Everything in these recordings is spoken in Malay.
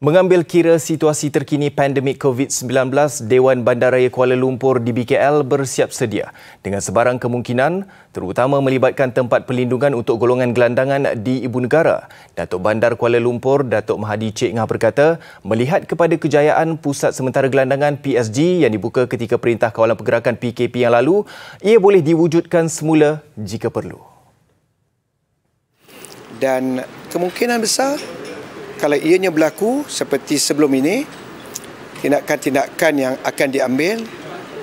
Mengambil kira situasi terkini pandemik COVID-19, Dewan Bandaraya Kuala Lumpur di BKL bersiap sedia dengan sebarang kemungkinan terutama melibatkan tempat perlindungan untuk golongan gelandangan di ibu negara. Datuk Bandar Kuala Lumpur, Datuk Mahadi Cik Ngah berkata, melihat kepada kejayaan pusat sementara gelandangan PSG yang dibuka ketika Perintah Kawalan Pergerakan PKP yang lalu, ia boleh diwujudkan semula jika perlu. Dan kemungkinan besar kalau ianya berlaku seperti sebelum ini, tindakan-tindakan yang akan diambil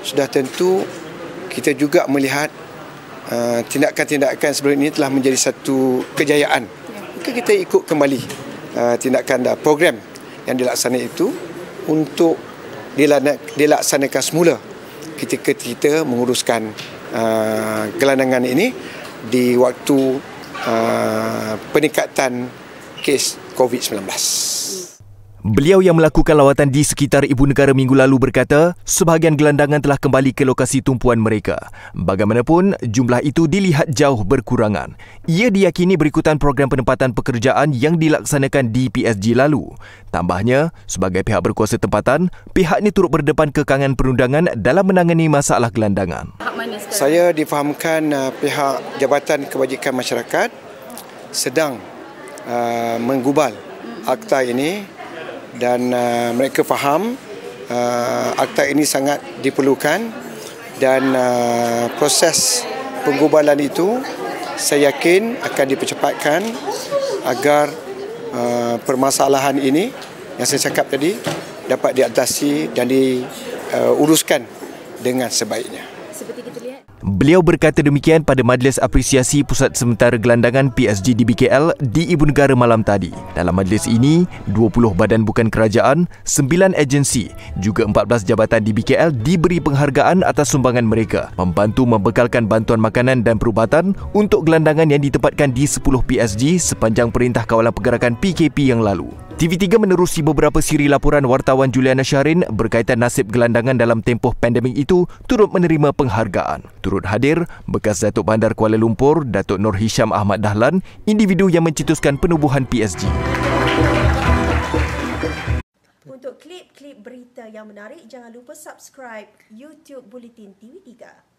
sudah tentu kita juga melihat uh, tindakan-tindakan sebelum ini telah menjadi satu kejayaan. Mungkin kita ikut kembali uh, tindakan dan program yang dilaksanakan itu untuk dilaksanakan semula ketika kita menguruskan uh, gelandangan ini di waktu uh, peningkatan kes COVID-19. Beliau yang melakukan lawatan di sekitar ibu negara minggu lalu berkata, sebahagian gelandangan telah kembali ke lokasi tumpuan mereka. Bagaimanapun, jumlah itu dilihat jauh berkurangan. Ia diyakini berikutan program penempatan pekerjaan yang dilaksanakan di PSG lalu. Tambahnya, sebagai pihak berkuasa tempatan, pihaknya turut berdepan kekangan perundangan dalam menangani masalah gelandangan. Saya difahamkan uh, pihak Jabatan Kebajikan Masyarakat sedang uh, menggubal akta ini dan uh, mereka faham uh, akta ini sangat diperlukan dan uh, proses penggubalan itu saya yakin akan dipercepatkan agar uh, permasalahan ini yang saya cakap tadi dapat diatasi dan diuruskan uh, dengan sebaiknya. Beliau berkata demikian pada majlis apresiasi Pusat Sementara Gelandangan PSG di BKL di Ibu Negara malam tadi. Dalam majlis ini, 20 badan bukan kerajaan, 9 agensi, juga 14 jabatan di BKL diberi penghargaan atas sumbangan mereka, membantu membekalkan bantuan makanan dan perubatan untuk gelandangan yang ditempatkan di 10 PSG sepanjang Perintah Kawalan Pergerakan PKP yang lalu. TV3 menerusi beberapa siri laporan wartawan Juliana Syahrin berkaitan nasib gelandangan dalam tempoh pandemik itu turut menerima penghargaan. Turut hadir bekas Datuk Bandar Kuala Lumpur, Datuk Nur Hisham Ahmad Dahlan, individu yang mencetuskan penubuhan PSG. Untuk klip-klip berita yang menarik, jangan lupa subscribe YouTube Bulletin TV3.